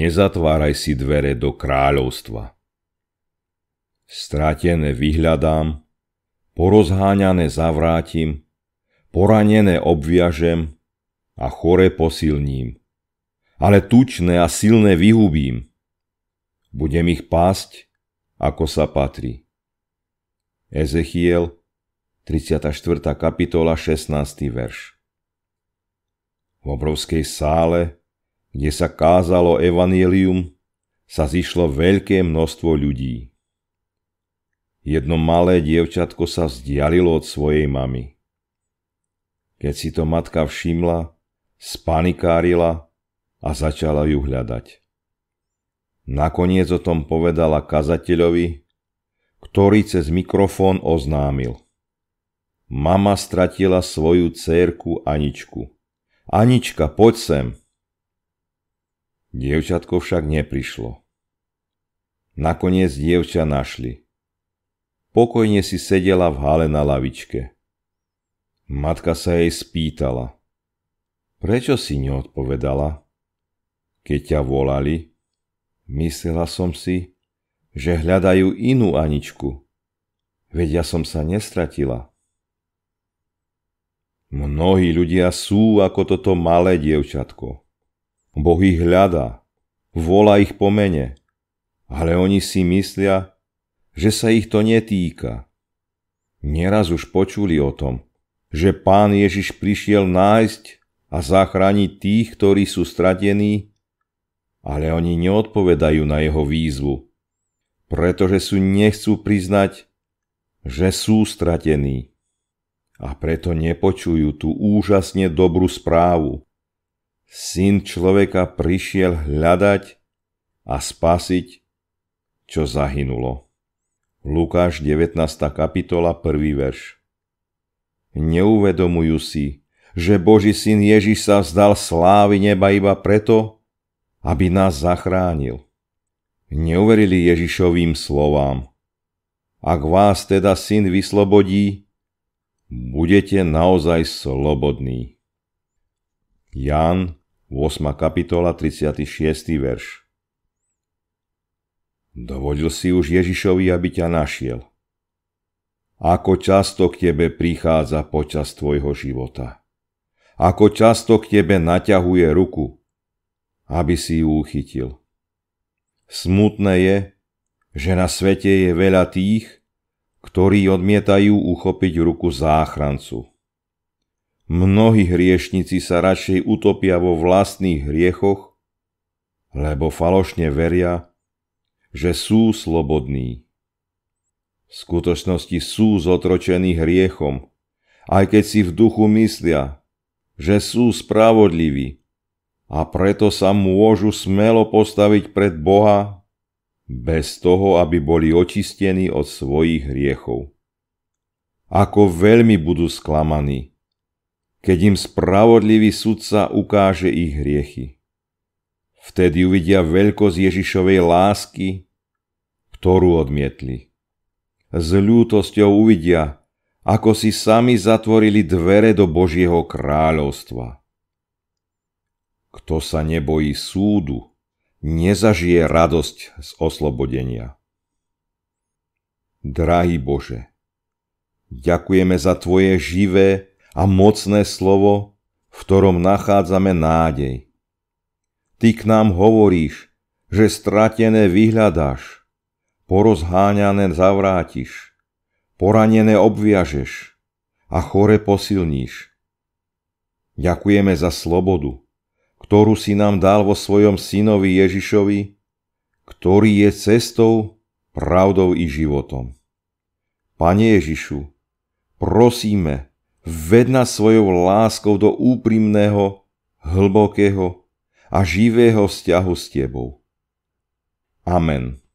nezatváraj si dvere do kráľovstva. Stratené vyhľadám, porozháňané zavrátim, poranené obviažem a chore posilním, ale tučné a silné vyhubím. Budem ich pásť, ako sa patrí. Ezechiel 34. kapitola 16. verš. V obrovskej sále kde sa kázalo evanielium, sa zišlo veľké množstvo ľudí. Jedno malé dievčatko sa vzdialilo od svojej mamy. Keď si to matka všimla, spanikárila a začala ju hľadať. Nakoniec o tom povedala kazateľovi, ktorý cez mikrofón oznámil. Mama stratila svoju cérku Aničku. Anička, poď sem. Dievčatko však neprišlo. Nakoniec dievča našli. Pokojne si sedela v hale na lavičke. Matka sa jej spýtala. Prečo si neodpovedala? Keď ťa volali, myslela som si, že hľadajú inú Aničku. Veď ja som sa nestratila. Mnohí ľudia sú ako toto malé dievčatko. Boh ich hľadá, volá ich po mene, ale oni si myslia, že sa ich to netýka. Neraz už počuli o tom, že pán Ježiš prišiel nájsť a zachrániť tých, ktorí sú stratení, ale oni neodpovedajú na jeho výzvu, pretože sú nechcú priznať, že sú stratení. A preto nepočujú tú úžasne dobrú správu, Syn človeka prišiel hľadať a spasiť, čo zahynulo. Lukáš 19. kapitola 1. verš Neuvedomujú si, že Boží syn Ježiš sa vzdal slávy neba iba preto, aby nás zachránil. Neuverili Ježišovým slovám. Ak vás teda syn vyslobodí, budete naozaj slobodní. Jan 8. kapitola, 36. verš. Dovodil si už Ježišovi, aby ťa našiel. Ako často k tebe prichádza počas tvojho života. Ako často k tebe naťahuje ruku, aby si ju uchytil. Smutné je, že na svete je veľa tých, ktorí odmietajú uchopiť ruku záchrancu. Mnohí hriešnici sa radšej utopia vo vlastných hriechoch, lebo falošne veria, že sú slobodní. V skutočnosti sú zotročení hriechom, aj keď si v duchu myslia, že sú spravodliví a preto sa môžu smelo postaviť pred Boha bez toho, aby boli očistení od svojich hriechov. Ako veľmi budú sklamaní, keď im spravodlivý sudca ukáže ich hriechy. Vtedy uvidia veľkosť Ježišovej lásky, ktorú odmietli. S ľútosťou uvidia, ako si sami zatvorili dvere do Božieho kráľovstva. Kto sa nebojí súdu, nezažije radosť z oslobodenia. Drahý Bože, ďakujeme za Tvoje živé a mocné slovo, v ktorom nachádzame nádej. Ty k nám hovoríš, že stratené vyhľadáš, porozháňané zavrátiš, poranené obviažeš a chore posilníš. Ďakujeme za slobodu, ktorú si nám dal vo svojom synovi Ježišovi, ktorý je cestou, pravdou i životom. Pane Ježišu, prosíme, vedna svojou láskou do úprimného, hlbokého a živého vzťahu s Tebou. Amen.